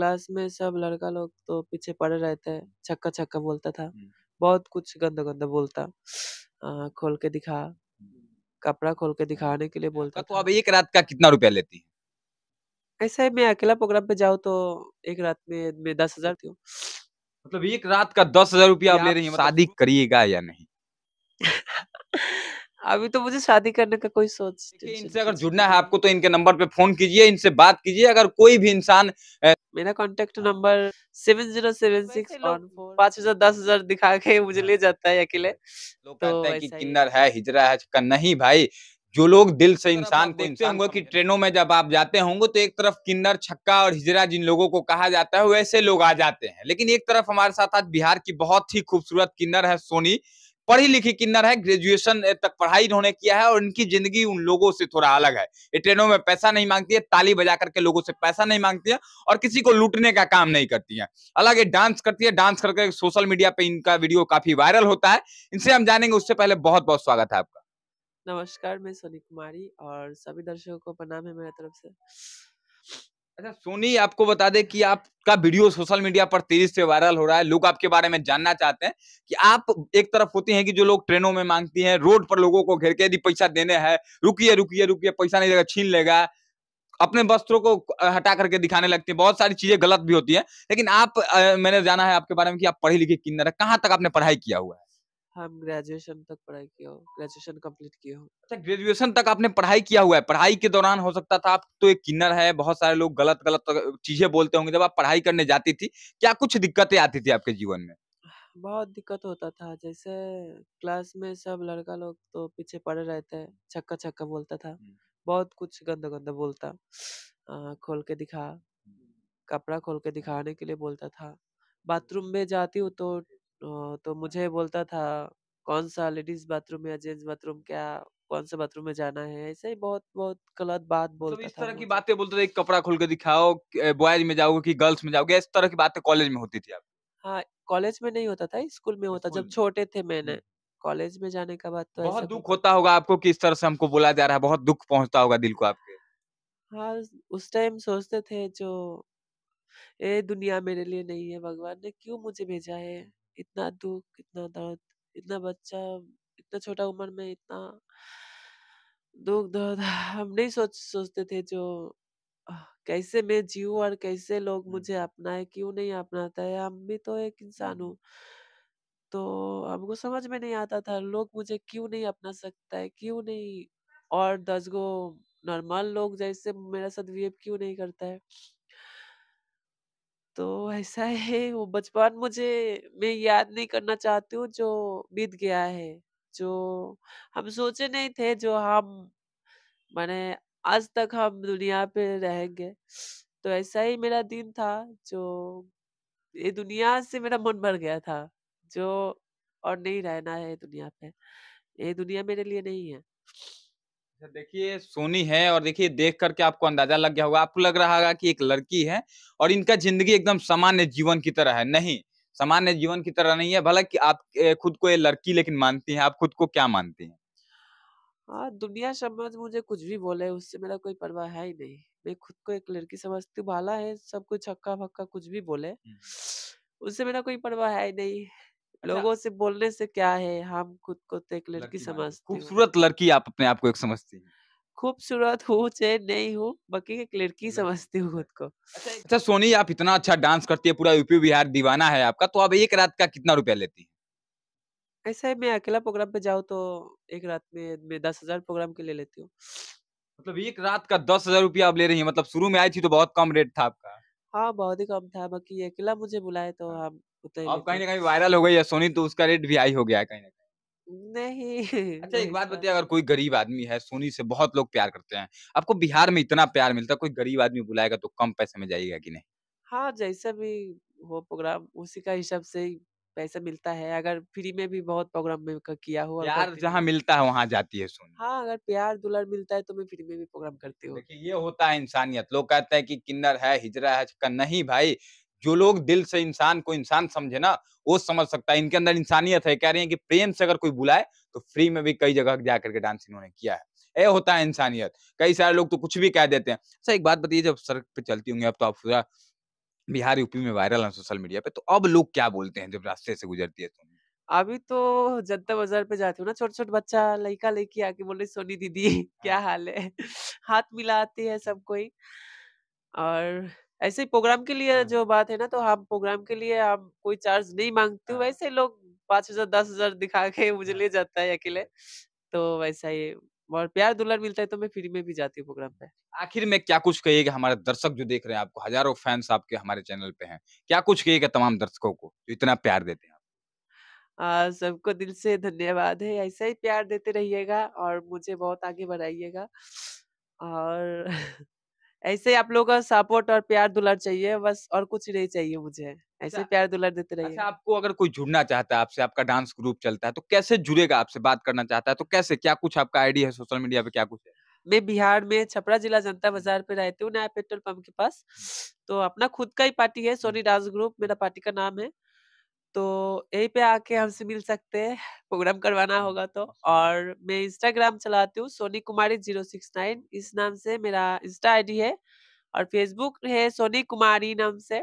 Class में सब लड़का लोग तो पीछे पड़े रहते हैं छक्का-छक्का बोलता था। बहुत कुछ गंदा-गंदा बोलता। आ, खोल के दिखा। कपड़ा खोल के अच्छा। दिखाने के लिए बोलता तो, तो अब एक रात का कितना रुपया लेती ऐसा है मैं अकेला प्रोग्राम पे जाऊँ तो एक रात में मैं दस हजार दू मतलब एक रात का दस हजार रुपया ले रही हैं मतलब शादी करिएगा या नहीं? अभी तो मुझे शादी करने का कोई सोच इनसे अगर जुड़ना है आपको तो इनके नंबर पे फोन कीजिए इनसे बात कीजिए अगर कोई भी इंसान मेरा contact number seven zero seven six पाँच हजार दस हजार दिखा के मुझे ले हाँ। जाता है अकेले लोग तो कहते हैं कि किन्नर है हिजरा है का नहीं भाई जो लोग दिल से इंसान थे इंसान होंगे तो कि ट्रेनों में जब आप जाते होंगे तो एक तरफ किन्नर छक्का और हिजरा जिन लोगों को कहा जाता है वैसे लोग आ जाते हैं लेकिन एक तरफ हमारे साथ आज बिहार की बहुत ही खूबसूरत किन्नर है सोनी पढ़ी लिखी किन्नर है ग्रेजुएशन तक पढ़ाई इन्होंने किया है और इनकी जिंदगी उन लोगों से थोड़ा अलग है ये ट्रेनों में पैसा नहीं मांगती है ताली बजा करके लोगों से पैसा नहीं मांगती है और किसी को लूटने का काम नहीं करती है अलग ये डांस करती है डांस करके सोशल मीडिया पे इनका वीडियो काफी वायरल होता है इनसे हम जानेंगे उससे पहले बहुत बहुत स्वागत है आपका नमस्कार मैं सोनी कुमारी और सभी दर्शकों को प्रणाम है मेरे तरफ से अच्छा सोनी आपको बता दे कि आपका वीडियो सोशल मीडिया पर तेजी से वायरल हो रहा है लोग आपके बारे में जानना चाहते हैं कि आप एक तरफ होती हैं कि जो लोग ट्रेनों में मांगती हैं रोड पर लोगों को घेर के यदि पैसा देने हैं रुकिए रुकिए रुकिए पैसा नहीं देगा छीन लेगा अपने वस्त्रों को हटा करके दिखाने लगती है बहुत सारी चीजें गलत भी होती है लेकिन आप मैंने जाना है आपके बारे में कि आप पढ़े लिखे किन्नर है कहाँ तक आपने पढ़ाई किया हुआ है हम ग्रेजुएशन तक पढ़ाई किया हो ग्रेजुएशन कंप्लीट किया हो अच्छा ग्रेजुएशन तक आपने पढ़ाई किया हुआ है पढ़ाई के दौरान हो सकता था आप तो एक किन्नर है बहुत सारे लोग गलत गलत चीजें बोलते होंगे जब आप पढ़ाई करने जाती थी क्या कुछ दिक्कतें आती थी आपके जीवन में बहुत दिक्कत होता था जैसे क्लास में सब लड़का लोग तो पीछे पड़े रहते हैं छक्का छक्का बोलता था हम्म। बहुत कुछ गंदा गंदा बोलता आ, खोल के दिखा कपड़ा खोल के दिखाने के लिए बोलता था हम्म। बाथरूम में जाती हूँ तो तो मुझे बोलता था कौन-सा लेडीज़ बाथरूम या जेंट्स बाथरूम क्या कौन-से बाथरूम में जाना है, ऐसे ही बहुत-बहुत गलत बात मतलब तो इस तरह की बातें बोलते थे कपड़ा खोल के दिखाओ बॉयज़ में जाओगे कि गर्ल्स में जाओगे, इस तरह की बातें कॉलेज में होती थी आप हाँ, कॉलेज में नहीं होता था, स्कूल में होता जब छोटे थे मैंने। हम्म। कॉलेज में जाने का बात तो बहुत दुख होता होगा आपको कि इस तरह से हमको बोला जा रहा है, बहुत दुख पहुँचता होगा दिल को आपके। हाँ, उस टाइम सोचते थे जो ये दुनिया मेरे लिए नहीं है, भगवान ने क्यों मुझे भेजा है? इतना दुःख, इतना दर्द, इतना बच्चा इतना छोटा उम्र में इतना दुख दर्द हम नहीं सोच सोचते थे जो कैसे मैं जीव और कैसे लोग मुझे मुझे है क्यों नहीं अपनाता है? हम भी तो एक इंसान हूँ तो हमको समझ में नहीं आता था लोग मुझे क्यों नहीं अपना सकता है? क्यों नहीं और दस गो नॉर्मल लोग जैसे मेरे साथ बिहेव क्यों नहीं करता है? तो ऐसा है वो बचपन मुझे मैं याद नहीं करना चाहती हूँ जो बीत गया है। जो हम सोचे नहीं थे जो हम माने आज तक हम दुनिया पे रहेंगे। तो ऐसा ही मेरा दिन था जो ये दुनिया से मेरा मन भर गया था। जो और नहीं रहना है दुनिया पे। ये दुनिया मेरे लिए नहीं है। अच्छा, देखिए सोनी है और देखिए देख करके आपको अंदाजा लग गया होगा आपको लग रहा होगा कि एक लड़की है और इनका जिंदगी एकदम सामान्य जीवन की तरह है नहीं सामान्य जीवन की तरह नहीं है भला कि आप खुद को ये लड़की लेकिन मानती हैं आप खुद को क्या मानती हैं हाँ दुनिया समझ मुझे कुछ भी बोले उससे मेरा कोई परवाह है ही नहीं मैं खुद को एक लड़की समझती हूँ भाला है सब कुछ हक्का फक्का कुछ भी बोले उससे मेरा कोई परवाह है ही नहीं अच्छा। लोगों से बोलने से क्या है हम खुद को तो एक लड़की लड़की खूबसूरत लड़की आप अपने आप को एक समझती हैं खूबसूरत हूँ चाहे नहीं हूँ बाकी एक लड़की हम्म। समझती हूँ खुद को अच्छा अच्छा सोनी आप इतना अच्छा डांस करती है पूरा यूपी बिहार दीवाना है आपका तो आप एक रात का कितना रुपया लेती है ऐसा है मैं अकेला प्रोग्राम पे जाऊँ तो एक रात में मैं दस हजार प्रोग्राम के ले लेती हूँ मतलब एक रात का दस हजार रुपया आप ले रही है मतलब शुरू में आई थी तो बहुत कम रेट था आपका हाँ बहुत ही कम था बाकी अकेला मुझे बुलाए तो हाँ। हम अब कहीं ना कहीं वायरल हो गई है सोनी तो उसका रेट भी हाई हो गया है कहीं ना कहीं नहीं अच्छा एक बात बताइए अगर कोई गरीब आदमी है सोनी से बहुत लोग प्यार करते हैं आपको बिहार में इतना प्यार मिलता है कोई गरीब आदमी बुलाएगा तो कम पैसे में जाएगा कि नहीं हाँ जैसा भी हो प्रोग्राम उसी का हिसाब से पैसा मिलता है अगर फ्री में भी बहुत प्रोग्राम में किया हो प्यार जहाँ मिलता है वहाँ जाती है सोनी हाँ अगर प्यार दुलार मिलता है तो मैं फ्री में भी प्रोग्राम करती हूँ ये होता है इंसानियत लोग कहते हैं कि किन्नर है हिजरा है नहीं भाई जो लोग दिल से इंसान को इंसान समझे ना वो समझ सकता है इनके अंदर इंसानियत है कह रहे हैं कि प्रेम से अगर कोई बुलाए तो फ्री में भी कई जगह जा करके डांस इन्होंने किया है ये होता है इंसानियत कई सारे लोग तो कुछ भी कह देते हैं सर अच्छा, एक बात बताइए जब सड़क पे चलती होंगी अब तो आप पूरा बिहार यूपी में वायरल है सोशल मीडिया पे तो अब लोग क्या बोलते हैं जब रास्ते से गुजरती है तो अभी तो जनता बाजार पे जाती हूँ ना छोटे छोटे बच्चा लड़का लेके आके बोले सोनी दीदी हाँ। क्या हाल है हाथ मिलाते हैं सब कोई और ऐसे प्रोग्राम के लिए हाँ। जो बात है ना तो हम प्रोग्राम के लिए हम कोई चार्ज नहीं मांगते हाँ। वैसे लोग पांच हजार दस हजार दिखा के मुझे हाँ। ले जाता है अकेले तो वैसा ही और प्यार दुल्हन मिलता है तो मैं फ्री में भी जाती हूँ प्रोग्राम पे आखिर में क्या कुछ कहिएगा हमारे दर्शक जो देख रहे हैं आपको हजारों फैंस आपके हमारे चैनल पे हैं क्या कुछ कहिएगा तमाम दर्शकों को जो इतना प्यार देते हैं सबको दिल से धन्यवाद है ऐसा ही प्यार देते रहिएगा और मुझे बहुत आगे बढ़ाइएगा और ऐसे आप लोगों का सपोर्ट और प्यार दुलर चाहिए बस और कुछ नहीं चाहिए मुझे ऐसे अच्छा। प्यार दुलर देते अच्छा, रहिए अच्छा, आपको अगर कोई जुड़ना चाहता है आपसे आपका डांस ग्रुप चलता है तो कैसे जुड़ेगा आपसे बात करना चाहता है तो कैसे क्या कुछ आपका आईडी है सोशल मीडिया पे क्या कुछ है मैं बिहार में छपरा जिला जनता बाजार पे रहती हूँ नया पेट्रोल पंप के पास तो अपना खुद का ही पार्टी है सोनी डांस ग्रुप मेरा पार्टी का नाम है तो यही पे आके हमसे मिल सकते हैं प्रोग्राम करवाना होगा तो और मैं इंस्टाग्राम चलाती हूँ Soni Kumari zero six nine इस नाम से मेरा इंस्टा आईडी है और फेसबुक है सोनी कुमारी नाम से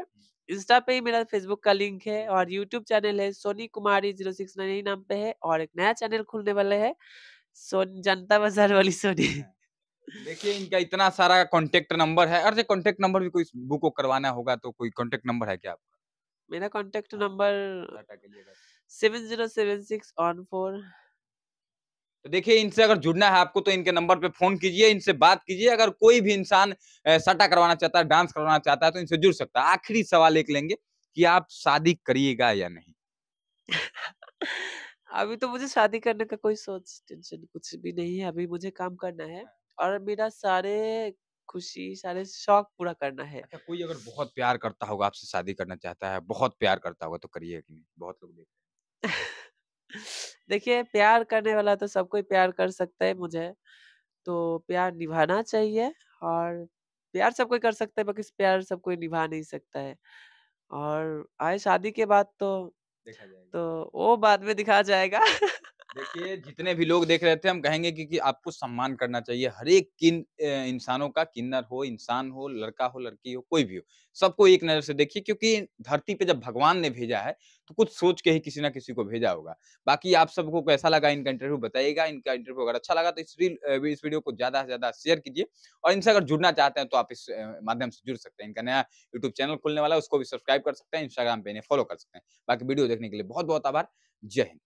इंस्टा पे ही मेरा फेसबुक का लिंक है और यूट्यूब चैनल है Soni Kumari zero six nine यही नाम पे है और एक नया चैनल खुलने वाले है सोन जनता बाजार वाली सोनी देखिए इनका इतना सारा कॉन्टेक्ट नंबर है और कॉन्टेक्ट नंबर भी कोई बुक को करवाना होगा तो कोई कॉन्टेक्ट नंबर है क्या आप मेरा contact number seven zero seven six one four तो देखिए इनसे अगर जुड़ना है आपको तो इनके नंबर पे फोन कीजिए इनसे बात कीजिए अगर कोई भी इंसान सटा करवाना चाहता है डांस करवाना चाहता है तो इनसे जुड़ सकता है आखिरी सवाल एक लेंगे कि आप शादी करिएगा या नहीं अभी तो मुझे शादी करने का कोई सोच टेंशन कुछ भी नहीं है अभी मुझे काम करना है हाँ। और मेरा सारे खुशी सारे शौक पूरा करना है अच्छा कोई अगर बहुत प्यार करता होगा आपसे शादी करना चाहता है बहुत प्यार करता होगा तो करिए कि नहीं बहुत लोग देख देखिए प्यार करने वाला तो सबको प्यार कर सकता है मुझे तो प्यार निभाना चाहिए और प्यार सबको कर सकता है बाकी प्यार सबको निभा नहीं सकता है और आए शादी के बाद तो देखा जाएगा तो वो बाद में दिखा जाएगा देखिए जितने भी लोग देख रहे थे हम कहेंगे कि, कि आपको सम्मान करना चाहिए हर एक किन इंसानों का किन्नर हो इंसान हो लड़का हो लड़की हो कोई भी हो सबको एक नज़र से देखिए क्योंकि धरती पे जब भगवान ने भेजा है तो कुछ सोच के ही किसी ना किसी को भेजा होगा बाकी आप सबको कैसा लगा इनका इंटरव्यू बताइएगा इनका इंटरव्यू अगर अच्छा लगा तो इस रील इस वीडियो को ज़्यादा से ज़्यादा शेयर कीजिए और इनसे अगर जुड़ना चाहते हैं तो आप इस माध्यम से जुड़ सकते हैं इनका नया यूट्यूब चैनल खुलने वाला है उसको भी सब्सक्राइब कर सकते हैं इंस्टाग्राम पे इन्हें फॉलो कर सकते हैं बाकी वीडियो देखने के लिए बहुत बहुत आभार जय हिंद